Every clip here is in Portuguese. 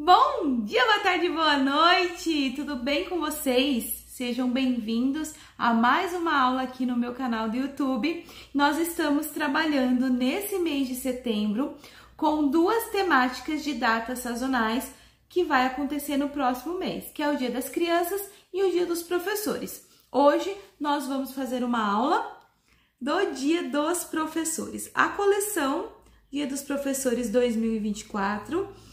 Bom dia, boa tarde, boa noite! Tudo bem com vocês? Sejam bem-vindos a mais uma aula aqui no meu canal do YouTube. Nós estamos trabalhando nesse mês de setembro com duas temáticas de datas sazonais que vai acontecer no próximo mês, que é o Dia das Crianças e o Dia dos Professores. Hoje nós vamos fazer uma aula do Dia dos Professores, a coleção Dia dos Professores 2024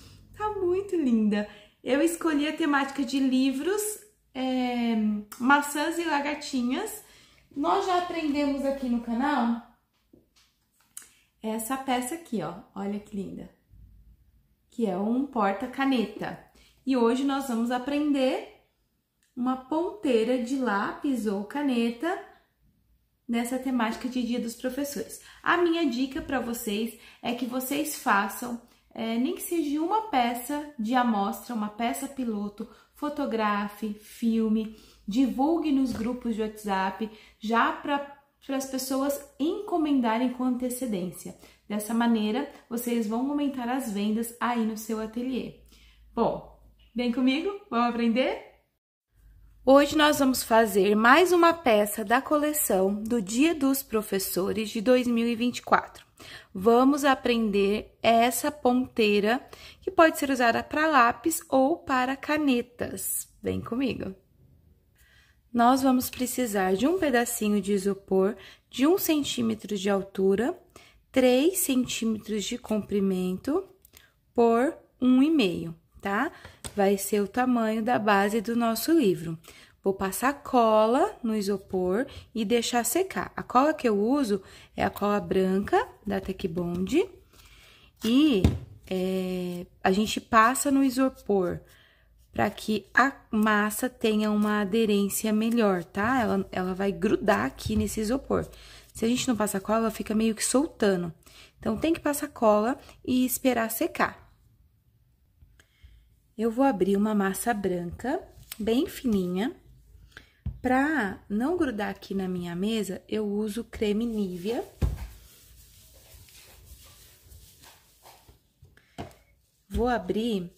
muito linda. Eu escolhi a temática de livros, é, maçãs e lagartinhas. Nós já aprendemos aqui no canal essa peça aqui, ó. Olha que linda. Que é um porta-caneta. E hoje nós vamos aprender uma ponteira de lápis ou caneta nessa temática de Dia dos Professores. A minha dica para vocês é que vocês façam é, nem que seja uma peça de amostra, uma peça piloto, fotografe, filme, divulgue nos grupos de WhatsApp, já para as pessoas encomendarem com antecedência. Dessa maneira, vocês vão aumentar as vendas aí no seu ateliê. Bom, vem comigo? Vamos aprender? Hoje nós vamos fazer mais uma peça da coleção do Dia dos Professores de 2024. Vamos aprender essa ponteira que pode ser usada para lápis ou para canetas. Vem comigo! Nós vamos precisar de um pedacinho de isopor de 1 centímetro de altura, 3 centímetros de comprimento por 1,5 tá? Vai ser o tamanho da base do nosso livro. Vou passar cola no isopor e deixar secar. A cola que eu uso é a cola branca da Tech Bond. E é, a gente passa no isopor para que a massa tenha uma aderência melhor, tá? Ela, ela vai grudar aqui nesse isopor. Se a gente não passar cola, ela fica meio que soltando. Então, tem que passar cola e esperar secar eu vou abrir uma massa branca, bem fininha. Para não grudar aqui na minha mesa, eu uso creme Nivea. Vou abrir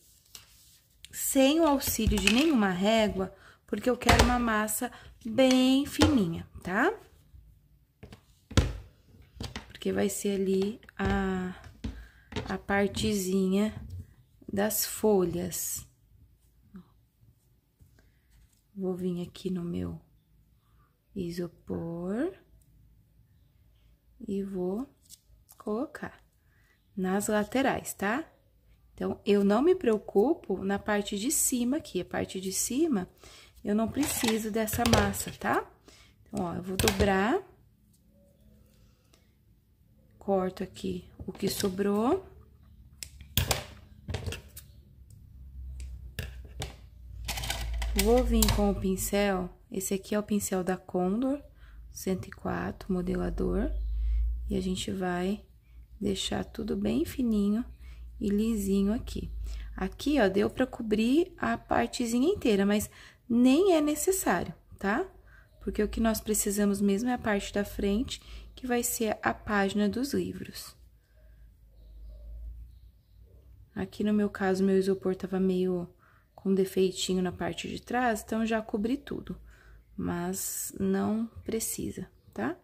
sem o auxílio de nenhuma régua, porque eu quero uma massa bem fininha, tá? Porque vai ser ali a, a partezinha das folhas. Vou vir aqui no meu isopor e vou colocar nas laterais, tá? Então, eu não me preocupo na parte de cima aqui, a parte de cima eu não preciso dessa massa, tá? Então, ó, eu vou dobrar, corto aqui o que sobrou Vou vir com o pincel, esse aqui é o pincel da Condor 104, modelador, e a gente vai deixar tudo bem fininho e lisinho aqui. Aqui, ó, deu pra cobrir a partezinha inteira, mas nem é necessário, tá? Porque o que nós precisamos mesmo é a parte da frente, que vai ser a página dos livros. Aqui, no meu caso, meu isopor tava meio um defeitinho na parte de trás, então já cobri tudo, mas não precisa, tá?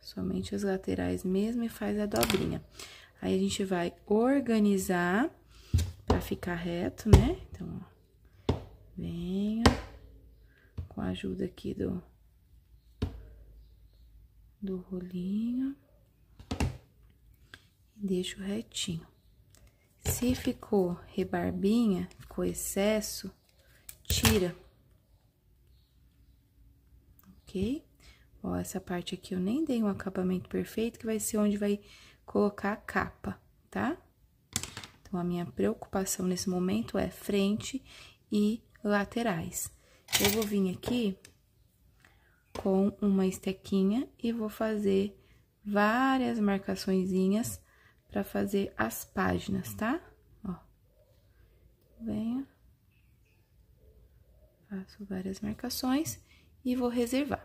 Somente as laterais mesmo e faz a dobrinha. Aí a gente vai organizar pra ficar reto, né? Então, ó, venho com a ajuda aqui do, do rolinho e deixo retinho. Se ficou rebarbinha, ficou excesso, tira. Ok? Ó, essa parte aqui eu nem dei um acabamento perfeito, que vai ser onde vai colocar a capa, tá? Então, a minha preocupação nesse momento é frente e laterais. Eu vou vir aqui com uma estequinha e vou fazer várias marcaçõezinhas para fazer as páginas, tá? Ó, venho, faço várias marcações e vou reservar.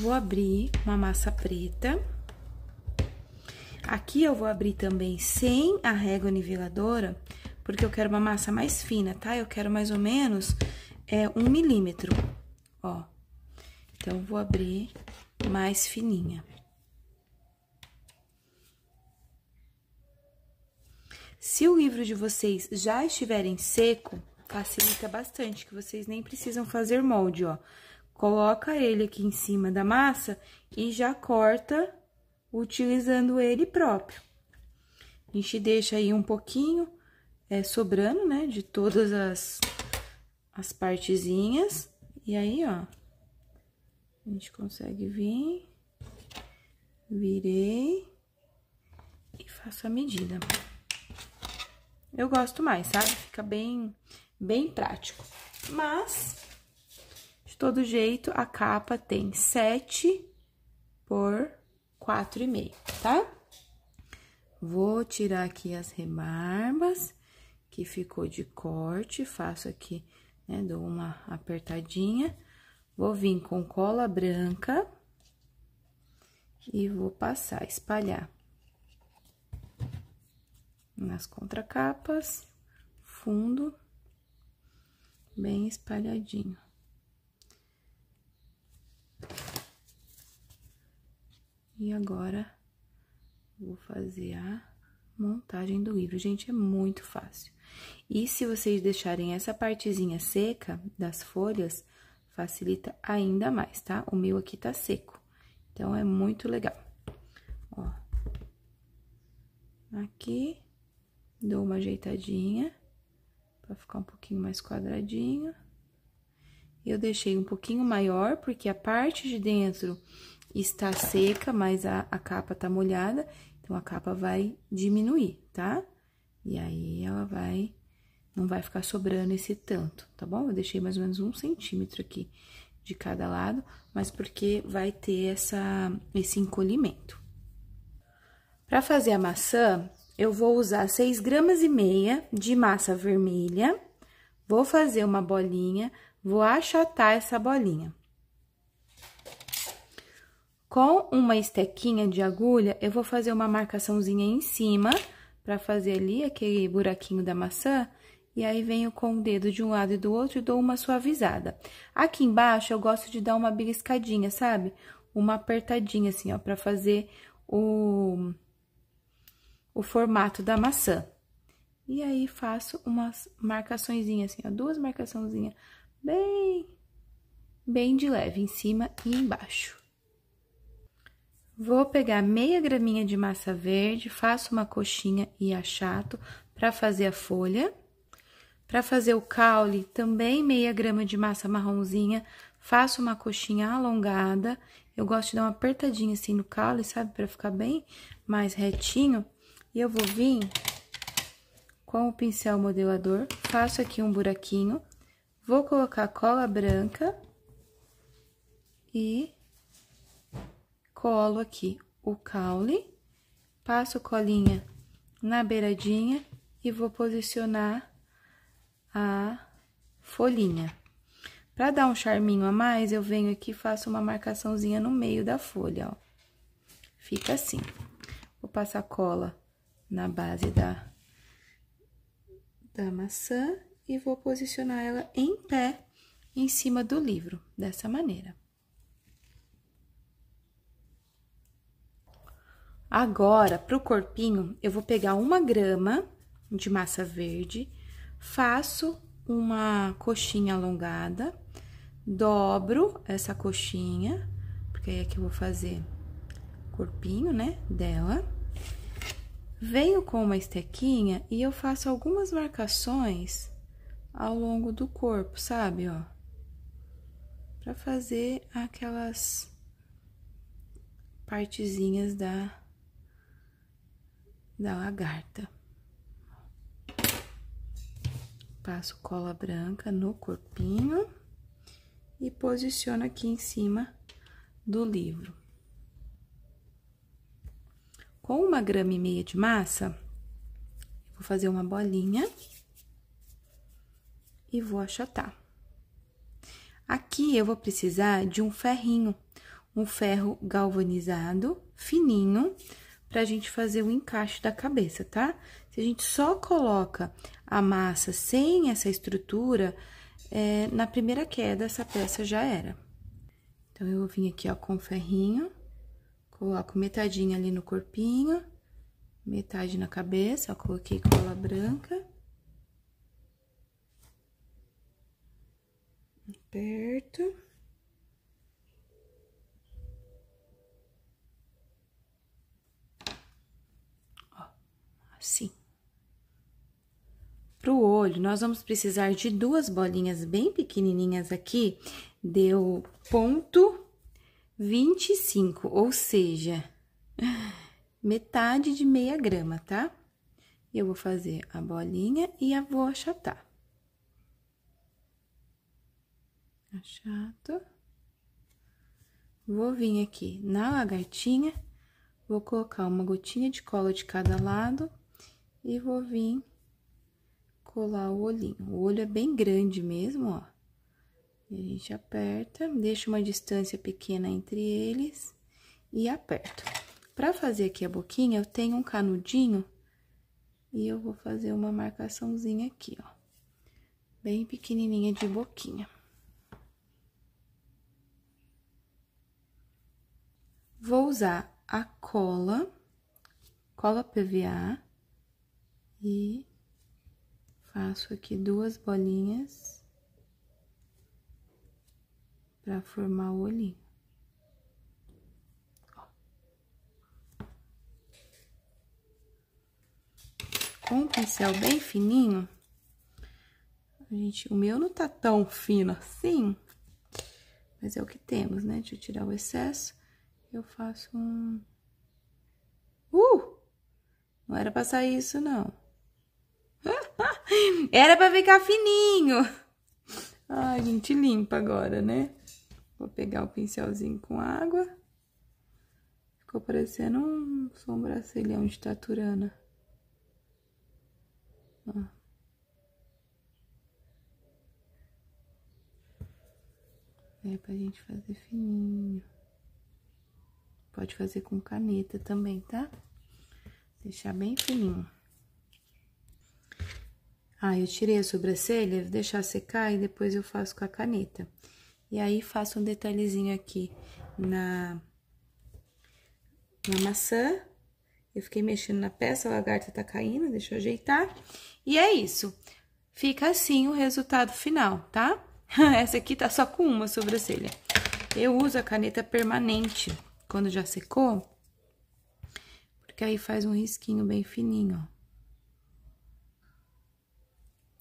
Vou abrir uma massa preta. Aqui eu vou abrir também sem a régua niveladora, porque eu quero uma massa mais fina, tá? Eu quero mais ou menos é, um milímetro, ó. Então, vou abrir mais fininha. Se o livro de vocês já estiverem seco, facilita bastante, que vocês nem precisam fazer molde, ó. Coloca ele aqui em cima da massa e já corta utilizando ele próprio. A gente deixa aí um pouquinho é, sobrando, né, de todas as, as partezinhas. E aí, ó, a gente consegue vir, virei e faço a medida. Eu gosto mais, sabe? Fica bem, bem prático. Mas, de todo jeito, a capa tem 7 por 4,5, tá? Vou tirar aqui as rebarbas que ficou de corte, faço aqui, né, dou uma apertadinha. Vou vir com cola branca e vou passar, espalhar nas contracapas, fundo, bem espalhadinho. E agora, vou fazer a montagem do livro. Gente, é muito fácil. E se vocês deixarem essa partezinha seca das folhas, facilita ainda mais, tá? O meu aqui tá seco, então é muito legal. Ó, aqui Dou uma ajeitadinha para ficar um pouquinho mais quadradinho. Eu deixei um pouquinho maior, porque a parte de dentro está seca, mas a, a capa tá molhada, então a capa vai diminuir, tá? E aí, ela vai, não vai ficar sobrando esse tanto, tá bom? Eu deixei mais ou menos um centímetro aqui de cada lado, mas porque vai ter essa, esse encolhimento. Para fazer a maçã, eu vou usar 6 gramas e meia de massa vermelha, vou fazer uma bolinha, vou achatar essa bolinha. Com uma estequinha de agulha, eu vou fazer uma marcaçãozinha em cima, para fazer ali aquele buraquinho da maçã, e aí venho com o dedo de um lado e do outro e dou uma suavizada. Aqui embaixo, eu gosto de dar uma beliscadinha, sabe? Uma apertadinha, assim, ó, para fazer o o formato da maçã. E aí faço umas marcações, assim, ó, duas marcaçãozinhas bem bem de leve em cima e embaixo. Vou pegar meia graminha de massa verde, faço uma coxinha e achato para fazer a folha. Para fazer o caule, também meia grama de massa marronzinha, faço uma coxinha alongada. Eu gosto de dar uma apertadinha assim no caule, sabe, para ficar bem mais retinho. E eu vou vir com o pincel modelador, faço aqui um buraquinho, vou colocar cola branca e colo aqui o caule, passo colinha na beiradinha e vou posicionar a folhinha. Para dar um charminho a mais, eu venho aqui e faço uma marcaçãozinha no meio da folha, ó. Fica assim. Vou passar cola na base da, da maçã e vou posicionar ela em pé em cima do livro, dessa maneira. Agora, para o corpinho, eu vou pegar uma grama de massa verde, faço uma coxinha alongada, dobro essa coxinha, porque aí é que eu vou fazer corpinho, né, dela. Venho com uma estequinha e eu faço algumas marcações ao longo do corpo, sabe, ó? Para fazer aquelas partezinhas da da lagarta. Passo cola branca no corpinho e posiciono aqui em cima do livro. Com uma grama e meia de massa, vou fazer uma bolinha e vou achatar. Aqui eu vou precisar de um ferrinho, um ferro galvanizado, fininho, para a gente fazer o encaixe da cabeça, tá? Se a gente só coloca a massa sem essa estrutura, é, na primeira queda essa peça já era. Então, eu vim aqui, ó, com o ferrinho Coloco metadinha ali no corpinho, metade na cabeça, ó, coloquei cola branca. Aperto. Ó, assim. Pro olho, nós vamos precisar de duas bolinhas bem pequenininhas aqui, deu ponto 25, ou seja, metade de meia grama, tá? E eu vou fazer a bolinha e a vou achatar. Achato. Vou vir aqui na lagartinha, vou colocar uma gotinha de cola de cada lado e vou vir colar o olhinho. O olho é bem grande mesmo, ó. E a gente aperta, deixa uma distância pequena entre eles e aperto. Para fazer aqui a boquinha, eu tenho um canudinho e eu vou fazer uma marcaçãozinha aqui, ó. Bem pequenininha de boquinha. Vou usar a cola, cola PVA, e faço aqui duas bolinhas para formar o olhinho. Com um pincel bem fininho, gente, o meu não tá tão fino assim, mas é o que temos, né? Deixa eu tirar o excesso, eu faço um... Uh! Não era pra sair isso, não. era pra ficar fininho. Ai, gente, limpa agora, né? Vou pegar o pincelzinho com água. Ficou parecendo um sobrancelhão de taturana. Ó. É pra gente fazer fininho. Pode fazer com caneta também, tá? Deixar bem fininho. Ah, eu tirei a sobrancelha, deixar secar e depois eu faço com a caneta. E aí, faço um detalhezinho aqui na, na maçã. Eu fiquei mexendo na peça, a lagarta tá caindo, deixa eu ajeitar. E é isso. Fica assim o resultado final, tá? Essa aqui tá só com uma sobrancelha. Eu uso a caneta permanente quando já secou, porque aí faz um risquinho bem fininho, ó.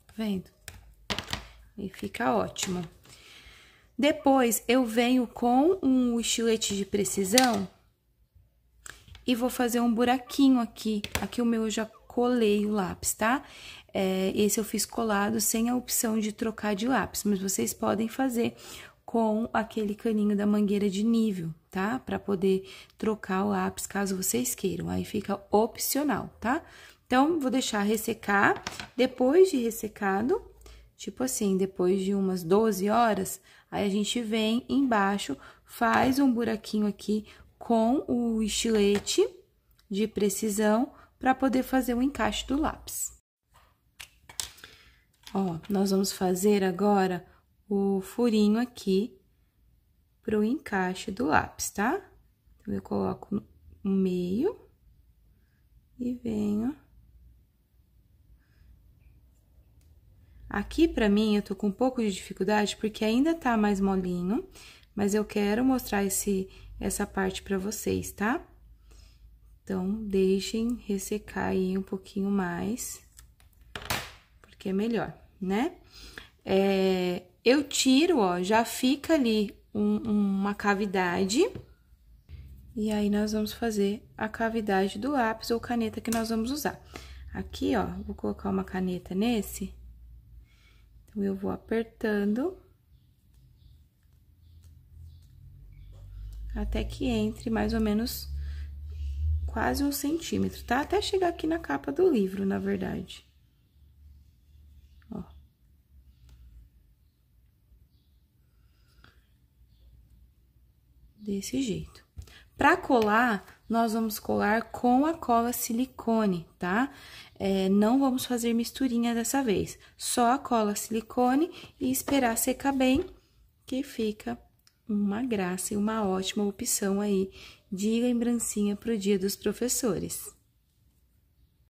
Tá vendo? E fica ótimo. Depois, eu venho com um estilete de precisão e vou fazer um buraquinho aqui. Aqui o meu eu já colei o lápis, tá? É, esse eu fiz colado sem a opção de trocar de lápis, mas vocês podem fazer com aquele caninho da mangueira de nível, tá? Para poder trocar o lápis caso vocês queiram. Aí fica opcional, tá? Então, vou deixar ressecar. Depois de ressecado, tipo assim, depois de umas 12 horas, Aí a gente vem embaixo, faz um buraquinho aqui com o estilete de precisão para poder fazer o encaixe do lápis. Ó, nós vamos fazer agora o furinho aqui para o encaixe do lápis, tá? Então, eu coloco no meio e venho Aqui, pra mim, eu tô com um pouco de dificuldade, porque ainda tá mais molinho, mas eu quero mostrar esse, essa parte pra vocês, tá? Então, deixem ressecar aí um pouquinho mais, porque é melhor, né? É, eu tiro, ó, já fica ali um, uma cavidade... E aí, nós vamos fazer a cavidade do lápis ou caneta que nós vamos usar. Aqui, ó, vou colocar uma caneta nesse então, eu vou apertando. Até que entre mais ou menos quase um centímetro, tá? Até chegar aqui na capa do livro, na verdade. Ó. Desse jeito. Pra colar, nós vamos colar com a cola silicone, tá? É, não vamos fazer misturinha dessa vez, só a cola silicone e esperar secar bem, que fica uma graça e uma ótima opção aí de lembrancinha para o Dia dos Professores.